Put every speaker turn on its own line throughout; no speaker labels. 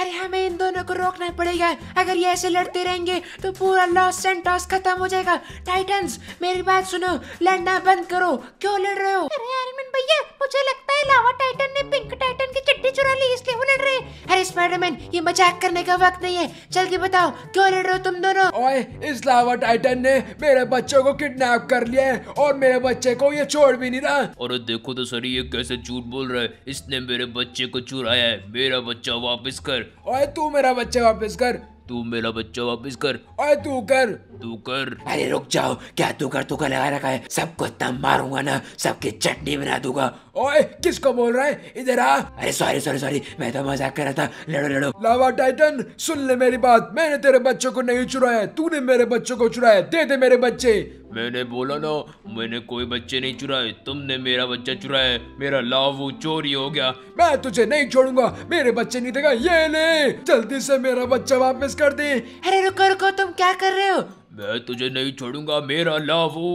अरे हमें इन दोनों को रोकना पड़ेगा अगर ये ऐसे लड़ते रहेंगे तो पूरा लॉस सेंटॉस खत्म हो जाएगा टाइटंस मेरी बात सुनो लड़ना बंद करो क्यों लड़ रहे हो अरे आयरन भैया मुझे लगता है लावा टाइटन ने पिंक टाइटन की चट्टी चुरा ली इसलिए वो लड़ रहे अरे स्पाइडरमैन
ये मजाक करने का वक्त नहीं है जल्दी बताओ क्यों लड़ रहे हो तुम दोनों ओए इस लावा टाइटन ने मेरे बच्चों को किडनैप कर लिया है और मेरे बच्चे को ये छोड़ भी नहीं रहा
और देखो तो सर ये कैसे झूठ बोल रहा है इसने मेरे बच्चे को चुराया है मेरा बच्चा वापिस कर
ओए तू मेरा बच्चा वापस कर तू मेरा
बच्चा वापस कर ओए तू कर तू कर अरे रुक
जाओ क्या तू कर तू कर लगा रखा है सबको तब मारूंगा ना सबकी चटनी बना दूंगा ओए किसको बोल रहा है इधर आ अरे सॉरी सॉरी सॉरी मैं तो मजाक कर रहा था लड़ो लड़ो लावा टाइटन सुन ले मेरी बात मैंने तेरे बच्चों को नहीं चुराया तूने मेरे बच्चों को चुराया दे दे मेरे बच्चे
मैंने बोला ना मैंने कोई बच्चे नहीं चुराए तुमने मेरा बच्चा चुराया मेरा लाव चोरी हो गया
मैं तुझे नहीं छोड़ूंगा मेरे बच्चे नहीं देगा ये ले जल्दी से मेरा बच्चा वापस कर दे अरे रुको रुको तुम क्या कर रहे हो
मैं तुझे नहीं छोड़ूंगा मेरा लावो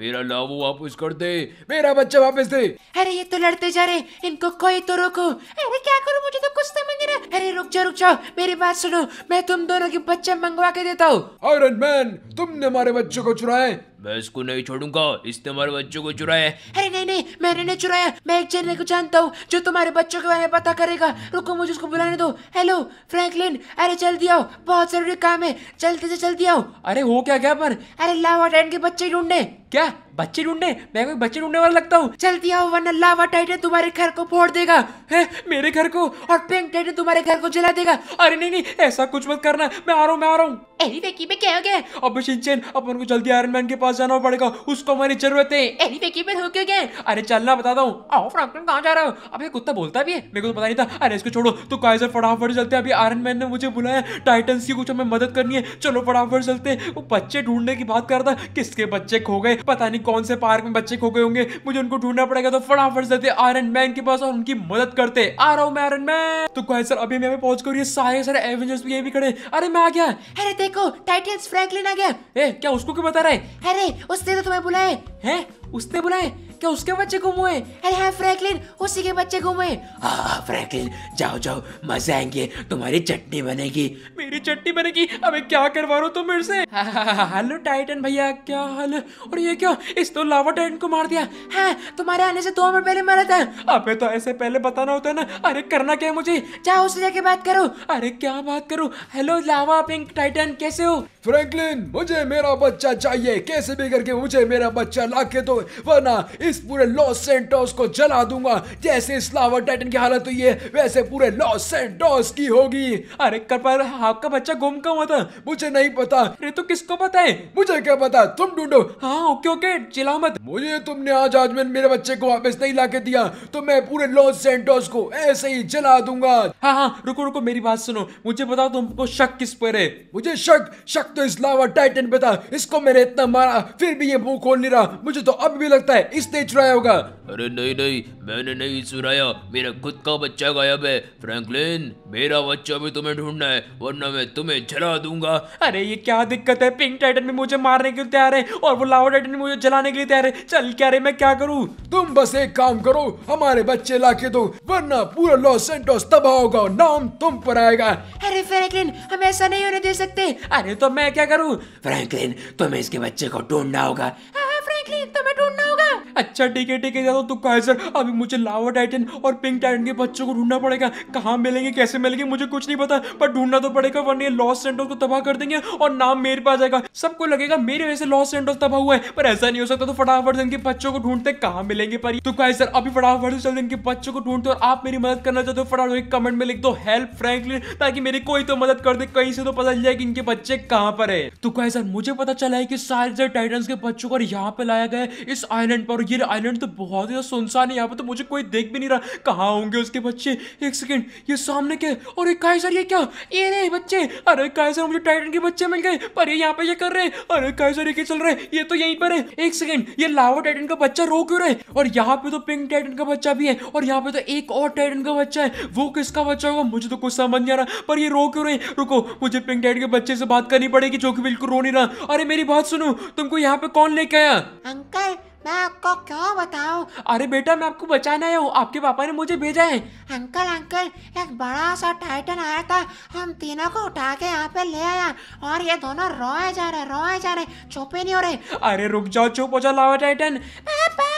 मेरा लावो वापस कर दे
मेरा बच्चा वापस दे
अरे ये तो लड़ते जा रहे इनको कोई तो रोको अरे क्या करूं मुझे तो कुछ समझ नहीं रहा अरे रुक जाओ रुक जाओ मेरी बात सुनो मैं तुम दोनों के बच्चे मंगवा के देता हूँ आयरन मैन तुमने
हमारे बच्चों को चुराए मैं इसको नहीं छोड़ूंगा इसने हमारे बच्चों को चुराया
अरे नहीं नहीं मैंने नहीं चुराया मैं एक चेन्नई को जानता हूँ जो तुम्हारे बच्चों के बारे में पता करेगा रुको मुझे उसको बुलाने दो हेलो फ्रैंकलिन अरे जल्दी आओ बहुत जरूरी काम है जल्दी से जल्दी आओ
अरे हो क्या क्या पर
अरे लावा के बच्चे ढूंढने क्या बच्चे ढूंढने मैं कोई बच्चे ढूंढने वाला लगता हूँ जल्दी आओ वरना लावा टाइटन तुम्हारे घर को फोड़ देगा है मेरे घर को और पिंक टाइटन तुम्हारे घर को जला
देगा अरे नहीं नहीं ऐसा कुछ मत करना मैं आ रहा हूँ मैं आ रहा हूँ एनी वेकी में क्या हो गया अब शिनचैन अपन को जल्दी आयरन मैन के पास जाना पड़ेगा उसको हमारी जरूरत है एनी वेकी में हो क्यों अरे चलना बता दू आओ फ्रैंकलिन कहाँ जा रहा हूँ अब ये कुत्ता बोलता भी है मेरे को तो पता नहीं था अरे इसको छोड़ो तो काइजर फटाफट चलते हैं अभी आयरन मैन ने मुझे बुलाया टाइटन की कुछ हमें मदद करनी है चलो फटाफट चलते वो बच्चे ढूंढने की बात कर रहा था किसके बच्चे खो गए पता नहीं कौन से पार्क में बच्चे खो गए होंगे मुझे उनको ढूंढना पड़ेगा तो फटाफट जाते आयरन मैन के पास और उनकी मदद करते आ रहा हूँ मैं आयरन मैन तो गाइस सर अभी मैं पहुंच कर सारे सारे एवेंजर्स भी ये भी खड़े अरे मैं आ गया अरे देखो टाइटल्स फ्रैंकलिन आ गया ए क्या उसको क्यों बता रहा है अरे उसने तो तुम्हें बुलाए हैं उसने बुलाए क्या उसके बच्चे गुम हुए अरे हाँ फ्रैंकलिन उसी के बच्चे गुम हुए
हाँ फ्रैंकलिन हाँ, जाओ जाओ मजे आएंगे तुम्हारी चटनी बनेगी
मेरी चटनी बनेगी अब क्या करवा रहा हो तुम मेरे से हेलो हाँ, हाँ, टाइटन भैया क्या हाल और ये क्या इस तो लावा टाइटन को मार दिया है तुम्हारे आने से दो मिनट पहले मरा था अबे तो ऐसे पहले बताना होता है ना अरे करना क्या है मुझे जाओ उससे जाके बात करो अरे क्या बात करो हेलो लावा पिंक टाइटन कैसे हो फ्रैंकलिन मुझे मेरा
बच्चा चाहिए कैसे भी करके मुझे मेरा बच्चा ला के दो वरना इस पूरे लॉस सेंटोस को जला दूंगा जैसे स्लावर टाइटन की हालत हुई है वैसे पूरे लॉस सेंटोस की होगी अरे कृपा आपका बच्चा गुम का हुआ था मुझे नहीं पता अरे तो किसको पता है मुझे क्या पता तुम ढूंढो हाँ ओके ओके चिल्ला मत मुझे तुमने आज आज में मेरे बच्चे को वापस नहीं ला दिया तो मैं पूरे लॉस सेंटोस को ऐसे ही जला दूंगा हाँ हाँ रुको रुको मेरी बात सुनो मुझे बताओ तुमको शक किस पर है मुझे शक शक तो इस लावा टाइटन पे था इसको मैंने इतना मारा फिर भी ये मुंह खोल नहीं रहा मुझे तो अब भी लगता है इसने किसने चुराया होगा
अरे नहीं नहीं मैंने नहीं चुराया मेरा खुद का बच्चा गायब है फ्रैंकलिन मेरा बच्चा भी तुम्हें ढूंढना है वरना मैं तुम्हें जला दूंगा
अरे ये क्या दिक्कत है पिंक टाइटन भी मुझे मारने के लिए तैयार है और वो लावा टाइटन भी मुझे जलाने के लिए तैयार है चल क्या रे मैं क्या करूँ तुम बस एक काम
करो हमारे बच्चे ला के दो वरना पूरा लॉस सेंटोस तबाह होगा नाम तुम पर आएगा अरे फ्रैंकलिन हम ऐसा नहीं होने दे सकते अरे तो मैं क्या करूँ
फ्रैंकलिन तुम्हें इसके बच्चे को ढूंढना होगा
फ्रैंकलिन तुम्हें ढूंढना होगा अच्छा ठीक है ठीक है तो कहे सर अभी मुझे लावा टाइटन और पिंक टाइटन के बच्चों को ढूंढना पड़ेगा कहाँ मिलेंगे कैसे मिलेंगे मुझे कुछ नहीं पता पर ढूंढना तो पड़ेगा वरना ये लॉस सेंटोस को तबाह कर देंगे और नाम मेरे पास जाएगा सबको लगेगा मेरे वजह से लॉस सेंटोस तबाह हुआ है पर ऐसा नहीं हो सकता तो फटाफट इनके बच्चों को ढूंढते कहाँ मिलेंगे पर तो कहे सर अभी फटाफट से चलते इनके बच्चों को ढूंढते और आप मेरी मदद करना चाहते हो फटाफट कमेंट में लिख दो हेल्प फ्रैंकलिन ताकि मेरी कोई तो मदद कर दे कहीं से तो पता चल जाए कि इनके बच्चे कहाँ पर है तो कहे सर मुझे पता चला है कि सारे टाइटन के बच्चों को यहाँ पे लाया गया इस आइलैंड पर ये आइलैंड तो बहुत ही सुनसान है यहाँ पर तो मुझे कोई देख भी नहीं रहा कहाँ होंगे उसके बच्चे एक सेकेंड ये सामने के और एक कायसर ये क्या ये रे बच्चे अरे कायसर मुझे टाइटन के बच्चे मिल गए पर ये यहाँ पे ये कर रहे अरे कायसर ये चल रहे ये तो यहीं पर है एक सेकेंड ये लावा टाइटन का बच्चा रो क्यों रहे और यहाँ पे तो पिंक टाइटन का बच्चा भी है और यहाँ पे तो एक और टाइटन का बच्चा है वो किसका बच्चा होगा मुझे तो कुछ समझ नहीं आ रहा पर ये रो क्यों रहे रुको मुझे पिंक टाइटन के बच्चे से बात करनी पड़ेगी जो कि बिल्कुल रो नहीं रहा अरे मेरी बात सुनो तुमको यहाँ पे कौन लेके आया अंकल मैं आपको क्या बताऊं अरे बेटा मैं आपको बचाने आया हूँ आपके पापा ने मुझे भेजा है
अंकल अंकल एक बड़ा सा टाइटन आया था हम तीनों को उठा के यहाँ पे ले आया और ये दोनों रोए जा रहे रोए जा रहे
छुपे नहीं हो रहे अरे रुक जाओ चुप हो जाओ लावा टाइटन पापा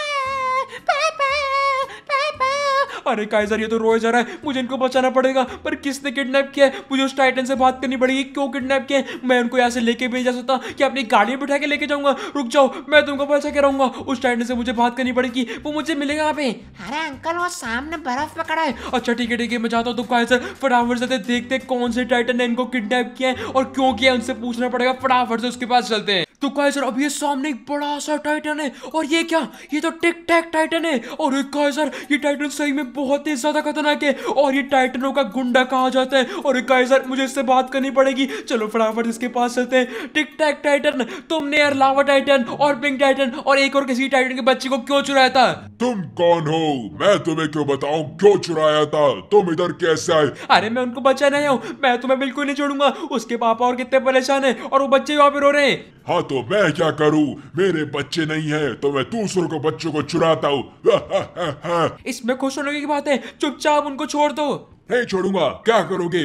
अरे काइजर ये तो रोए जा रहा है मुझे इनको बचाना पड़ेगा पर किसने किडनैप किया है मुझे उस टाइटन से बात करनी पड़ेगी क्यों किडनैप किया है मैं उनको यहाँ से लेके भी जा सकता कि अपनी गाड़ी में बिठा के लेके जाऊंगा रुक जाओ मैं तुमको पैसा के रहूंगा उस टाइटन से मुझे बात करनी पड़ेगी वो मुझे मिलेगा यहाँ पे अरे अंकल वो सामने बर्फ पकड़ा है अच्छा ठीक है ठीक है मैं जाता हूँ तो काइजर फटाफट से देखते कौन से टाइटन ने इनको किडनैप किया है और क्यों किया उनसे पूछना पड़ेगा फटाफट से उसके पास चलते हैं तो कैसर अब ये सामने एक बड़ा सा टाइटन है और ये क्या ये तो टिक टैक टाइटन है और कैसर ये टाइटन सही में बहुत ही ज्यादा खतरनाक है और ये टाइटनों का गुंडा कहा जाता है और कैसर मुझे इससे बात करनी पड़ेगी चलो फटाफट इसके पास चलते हैं टिक टैक टाइटन तुमने यार लावा टाइटन और पिंक टाइटन और एक और किसी टाइटन के बच्चे को क्यों चुराया था
तुम कौन हो मैं तुम्हें क्यों बताऊ क्यों चुराया था तुम इधर कैसे आए अरे मैं उनको बचाने आया हूँ मैं तुम्हें बिल्कुल नहीं छोड़ूंगा उसके पापा और कितने परेशान है और वो बच्चे वहां पे रो रहे हैं हाँ तो मैं क्या करूँ मेरे बच्चे नहीं है तो मैं दूसरों को बच्चों को चुराता हूँ इसमें खुश होने की बात है चुपचाप उनको छोड़ दो नहीं छोड़ूंगा क्या करोगे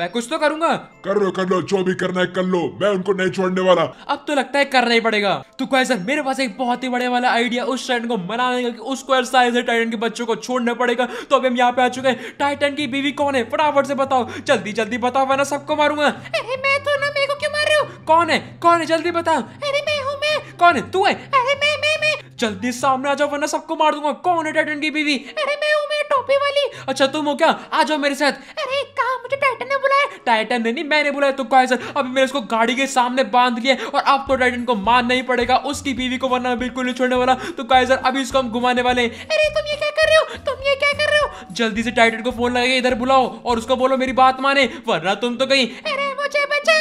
मैं कुछ तो करूंगा कर लो कर लो जो भी करना है कर लो मैं उनको नहीं छोड़ने वाला अब तो लगता
है करना ही पड़ेगा
तो कैसन मेरे पास एक बहुत ही बड़े वाला आइडिया उस ट्रेन को मनाने
का उसको एरसाइज है टाइटन के बच्चों को छोड़ना पड़ेगा तो अभी हम यहाँ पे आ चुके हैं टाइटन की बीवी कौन है फटाफट से बताओ जल्दी जल्दी बताओ मैं सबको मारूंगा कौन है कौन है जल्दी बताओ अरे मैं हूँ मैं कौन है तू है अरे मैं मैं मैं जल्दी सामने आ जाओ वरना सबको मार दूंगा कौन है टाइटन की बीवी अरे मैं हूँ मैं टोपी वाली अच्छा तुम हो क्या आ जाओ मेरे साथ अरे कहा मुझे टाइटन ने बुलाया टाइटन ने नहीं मैंने बुलाया तो कहा सर अभी मैंने उसको गाड़ी के सामने बांध लिया और अब तो टाइटन को मारना ही पड़ेगा उसकी बीवी को वरना बिल्कुल नहीं छोड़ने वाला तो कहा सर अभी उसको हम घुमाने वाले अरे तुम ये क्या कर रहे हो तुम ये क्या कर रहे हो जल्दी से टाइटन को फोन लगाइए इधर बुलाओ और उसको बोलो मेरी बात माने वरना तुम तो कहीं अरे मुझे बचा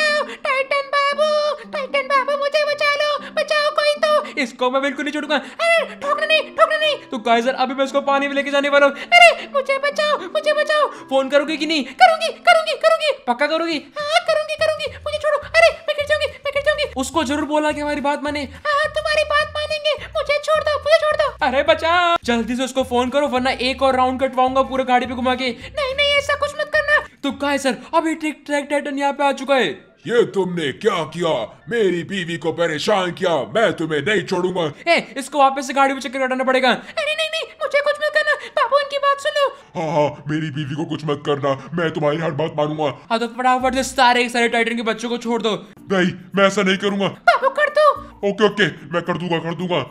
इसको मैं बिल्कुल नहीं छोड़ूंगा
अरे ठोकना नहीं ठोकना नहीं
तो काइजर अभी मैं इसको पानी में लेके जाने वाला हूँ
अरे मुझे बचाओ मुझे बचाओ
फोन करोगे कि नहीं
करूंगी करूंगी करूंगी पक्का करूंगी हाँ करूंगी करूंगी मुझे छोड़ो अरे मैं गिर जाऊंगी मैं गिर जाऊंगी
उसको जरूर बोला कि हमारी बात माने हाँ तुम्हारी बात मानेंगे मुझे छोड़ दो मुझे छोड़ दो अरे बचाओ जल्दी से उसको फोन करो वरना एक और राउंड कटवाऊंगा पूरे गाड़ी पे घुमा के नहीं नहीं ऐसा कुछ मत करना
तो सर अभी ट्रैक टाइटन यहाँ पे आ चुका है ये तुमने क्या किया मेरी बीवी को परेशान किया मैं तुम्हें नहीं छोड़ूंगा ए, इसको वापस से गाड़ी में चक्कर काटना पड़ेगा
अरे नहीं नहीं मुझे कुछ मत करना बाबू इनकी बात सुनो
हाँ हाँ मेरी बीवी को कुछ मत करना मैं तुम्हारी हर बात मानूंगा हाँ तो फटाफट से सारे सारे टाइटन के बच्चों को छोड़ दो नहीं मैं ऐसा नहीं करूंगा बाबू कर दो ओके ओके मैं कर दूंगा कर दूंगा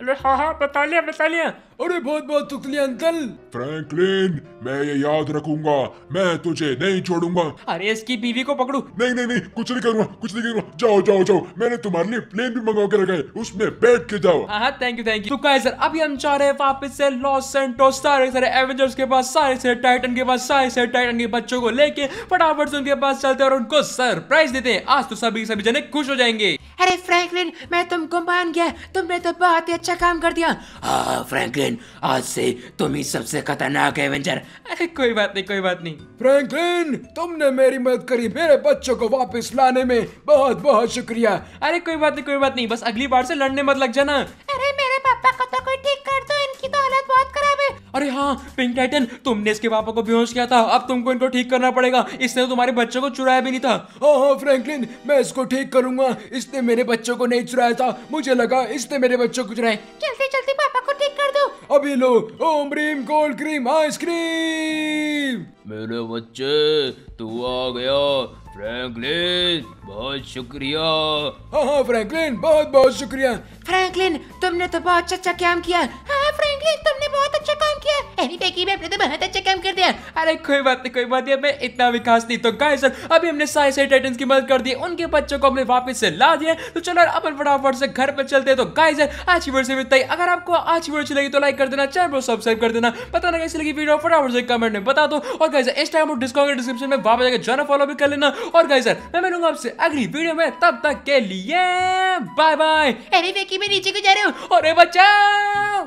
अरे हाँ हाँ बता लिया बता लिया अरे बहुत बहुत शुक्रिया अंकल
फ्रैंकलिन मैं ये याद रखूंगा मैं तुझे नहीं छोड़ूंगा अरे इसकी बीवी को पकड़ू नहीं नहीं नहीं कुछ नहीं करूंगा कुछ नहीं करूंगा जाओ जाओ जाओ मैंने तुम्हारे लिए प्लेन भी मंगा के रखा है उसमें बैठ के जाओ हाँ
थैंक यू थैंक यू तो सर अभी हम जा रहे हैं वापस से लॉस सेंटोस सारे सारे एवेंजर्स के पास सारे सारे टाइटन के पास सारे सारे टाइटन के बच्चों को लेके फटाफट से उनके पास चलते हैं और उनको सरप्राइज देते हैं आज तो सभी सभी जने खुश हो जाएंगे
अरे फ्रैंकलिन मैं तुमको मान गया तुमने तो बहुत ही अच्छा काम कर दिया हाँ फ्रैंकलिन आज से तुम ही सबसे खतरनाक एवेंजर
अरे कोई बात नहीं कोई बात नहीं
फ्रैंकलिन तुमने मेरी मदद करी मेरे बच्चों को वापस लाने
में बहुत बहुत शुक्रिया अरे कोई बात नहीं कोई बात नहीं बस अगली बार से लड़ने मत लग जाना अरे मेरे पापा को तो कोई ठीक अरे हाँ पिंक टाइटन तुमने इसके पापा को बेहोश किया था अब तुमको इनको ठीक करना पड़ेगा इसने तो तुम्हारे बच्चों को चुराया भी नहीं था ओह फ्रैंकलिन
मैं इसको ठीक करूंगा इसने मेरे बच्चों को नहीं चुराया था मुझे लगा इसने मेरे बच्चों को चुराए जल्दी जल्दी पापा को ठीक कर दो अभी लो ओम रीम कोल्ड क्रीम आइसक्रीम
मेरे बच्चे तू आ गया फ्रैंकलिन बहुत शुक्रिया हाँ हाँ फ्रैंकलिन बहुत बहुत शुक्रिया
फ्रैंकलिन तुमने
तो
बहुत अच्छा काम किया हाँ फ्रैंकलिन तुमने अरे तो बहुत अच्छा काम कर दिया अरे कोई बात नहीं कोई बात नहीं मैं इतना विकास नहीं तो गाइस अभी हमने साई की मदद कर दी उनके बच्चों को हमने वापस से ला दिया तो चलो अपन फटाफट से घर पर चलते हैं तो गाइस आज की वीडियो से मिलता है अगर आपको आज की वीडियो लगी तो लाइक कर देना चैनल को सब्सक्राइब कर देना पता ना कैसी लगी वीडियो फटाफट से कमेंट में बता दो और गाइस इंस्टाग्राम और डिस्काउंट डिस्क्रिप्शन में वापस जाकर जाना फॉलो भी कर लेना और गाइस मैं मिलूंगा आपसे अगली वीडियो में तब तक के लिए बाय बाय अरे वेकी नीचे को जा अरे